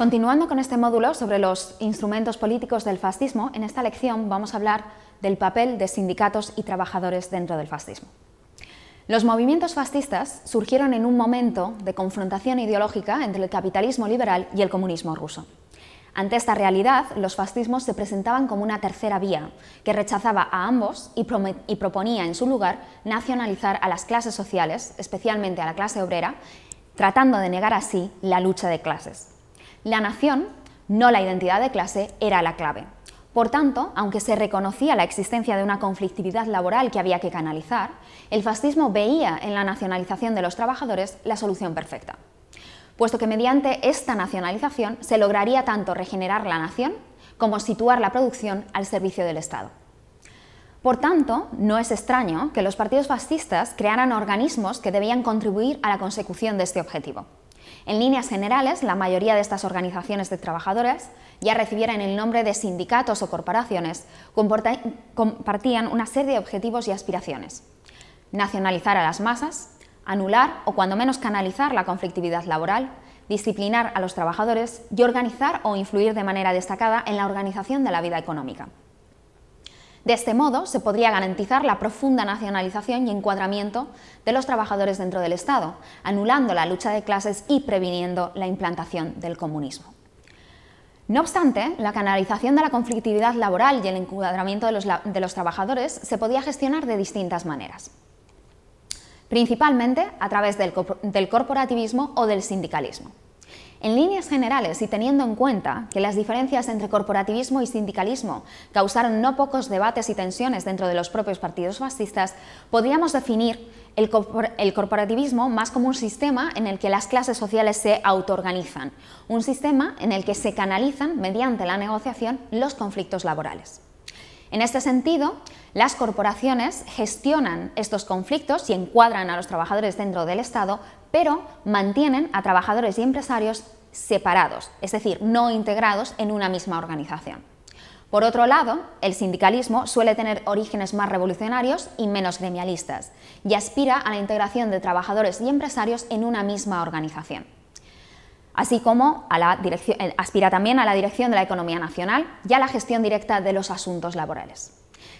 Continuando con este módulo sobre los instrumentos políticos del fascismo, en esta lección vamos a hablar del papel de sindicatos y trabajadores dentro del fascismo. Los movimientos fascistas surgieron en un momento de confrontación ideológica entre el capitalismo liberal y el comunismo ruso. Ante esta realidad, los fascismos se presentaban como una tercera vía, que rechazaba a ambos y, proponía en su lugar nacionalizar a las clases sociales, especialmente a la clase obrera, tratando de negar así la lucha de clases. La nación, no la identidad de clase, era la clave. Por tanto, aunque se reconocía la existencia de una conflictividad laboral que había que canalizar, el fascismo veía en la nacionalización de los trabajadores la solución perfecta, puesto que mediante esta nacionalización se lograría tanto regenerar la nación como situar la producción al servicio del Estado. Por tanto, no es extraño que los partidos fascistas crearan organismos que debían contribuir a la consecución de este objetivo. En líneas generales, la mayoría de estas organizaciones de trabajadores ya recibieran el nombre de sindicatos o corporaciones, compartían una serie de objetivos y aspiraciones. Nacionalizar a las masas, anular o cuando menos canalizar la conflictividad laboral, disciplinar a los trabajadores y organizar o influir de manera destacada en la organización de la vida económica. De este modo, se podría garantizar la profunda nacionalización y encuadramiento de los trabajadores dentro del Estado, anulando la lucha de clases y previniendo la implantación del comunismo. No obstante, la canalización de la conflictividad laboral y el encuadramiento de los, trabajadores se podía gestionar de distintas maneras principalmente a través del, corporativismo o del sindicalismo. En líneas generales y teniendo en cuenta que las diferencias entre corporativismo y sindicalismo causaron no pocos debates y tensiones dentro de los propios partidos fascistas, podríamos definir el, corporativismo más como un sistema en el que las clases sociales se autoorganizan, un sistema en el que se canalizan mediante la negociación los conflictos laborales. En este sentido, las corporaciones gestionan estos conflictos y encuadran a los trabajadores dentro del Estado pero mantienen a trabajadores y empresarios separados, es decir, no integrados en una misma organización. Por otro lado, el sindicalismo suele tener orígenes más revolucionarios y menos gremialistas, y aspira a la integración de trabajadores y empresarios en una misma organización. Así como a la aspira también a la dirección de la economía nacional y a la gestión directa de los asuntos laborales.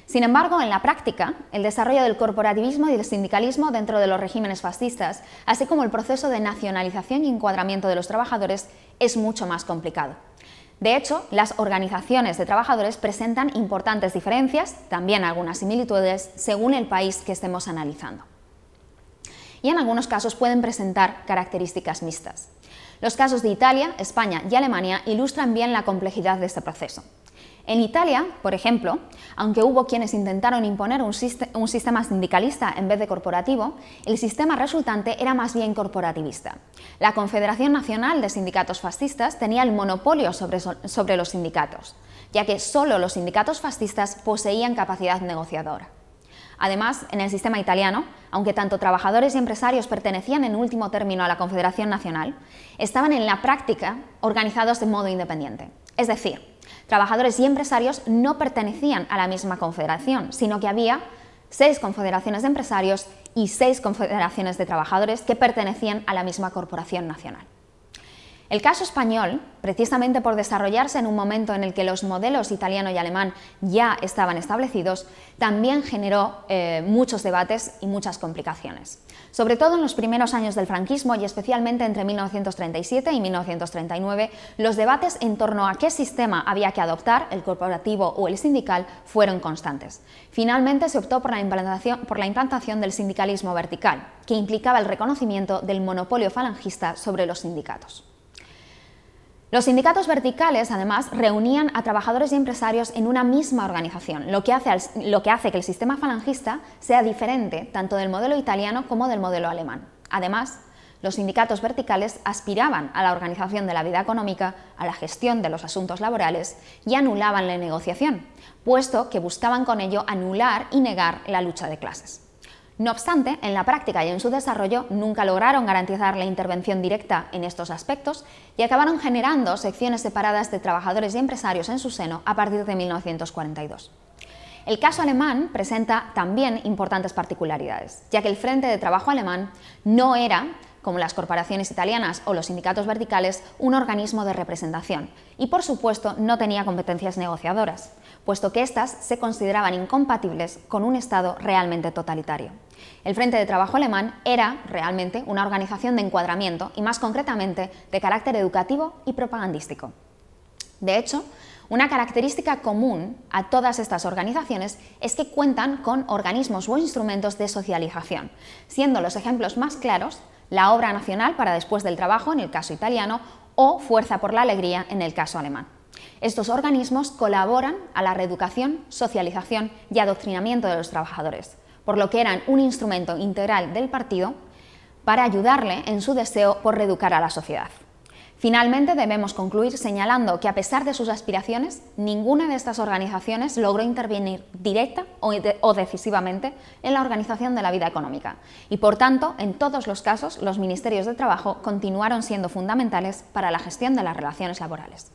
Sin embargo, en la práctica, el desarrollo del corporativismo y del sindicalismo dentro de los regímenes fascistas, así como el proceso de nacionalización y encuadramiento de los trabajadores, es mucho más complicado. De hecho, las organizaciones de trabajadores presentan importantes diferencias, también algunas similitudes, según el país que estemos analizando. Y en algunos casos pueden presentar características mixtas. Los casos de Italia, España y Alemania ilustran bien la complejidad de este proceso. En Italia, por ejemplo, aunque hubo quienes intentaron imponer un, sistema sindicalista en vez de corporativo, el sistema resultante era más bien corporativista. La Confederación Nacional de Sindicatos Fascistas tenía el monopolio sobre, sobre los sindicatos, ya que solo los sindicatos fascistas poseían capacidad negociadora. Además, en el sistema italiano, aunque tanto trabajadores y empresarios pertenecían en último término a la Confederación Nacional, estaban en la práctica organizados de modo independiente. Es decir, trabajadores y empresarios no pertenecían a la misma confederación, sino que había seis confederaciones de empresarios y seis confederaciones de trabajadores que pertenecían a la misma corporación nacional. El caso español, precisamente por desarrollarse en un momento en el que los modelos italiano y alemán ya estaban establecidos, también generó eh, muchos debates y muchas complicaciones, sobre todo en los primeros años del franquismo y especialmente entre 1937 y 1939, los debates en torno a qué sistema había que adoptar, el corporativo o el sindical, fueron constantes. Finalmente se optó por la implantación del sindicalismo vertical, que implicaba el reconocimiento del monopolio falangista sobre los sindicatos. Los sindicatos verticales, además, reunían a trabajadores y empresarios en una misma organización, lo que, hace que el sistema falangista sea diferente tanto del modelo italiano como del modelo alemán. Además, los sindicatos verticales aspiraban a la organización de la vida económica, a la gestión de los asuntos laborales y anulaban la negociación, puesto que buscaban con ello anular y negar la lucha de clases. No obstante, en la práctica y en su desarrollo nunca lograron garantizar la intervención directa en estos aspectos y acabaron generando secciones separadas de trabajadores y empresarios en su seno a partir de 1942. El caso alemán presenta también importantes particularidades, ya que el Frente de Trabajo alemán no era como las corporaciones italianas o los sindicatos verticales, un organismo de representación y, por supuesto, no tenía competencias negociadoras, puesto que éstas se consideraban incompatibles con un Estado realmente totalitario. El Frente de Trabajo Alemán era realmente una organización de encuadramiento y, más concretamente, de carácter educativo y propagandístico. De hecho, una característica común a todas estas organizaciones es que cuentan con organismos o instrumentos de socialización, siendo los ejemplos más claros la obra nacional para después del trabajo, en el caso italiano, o Fuerza por la Alegría, en el caso alemán. Estos organismos colaboran a la reeducación, socialización y adoctrinamiento de los trabajadores, por lo que eran un instrumento integral del partido para ayudarle en su deseo por reeducar a la sociedad. Finalmente, debemos concluir señalando que a pesar de sus aspiraciones, ninguna de estas organizaciones logró intervenir directa o, decisivamente en la organización de la vida económica y, por tanto, en todos los casos, los ministerios de trabajo continuaron siendo fundamentales para la gestión de las relaciones laborales.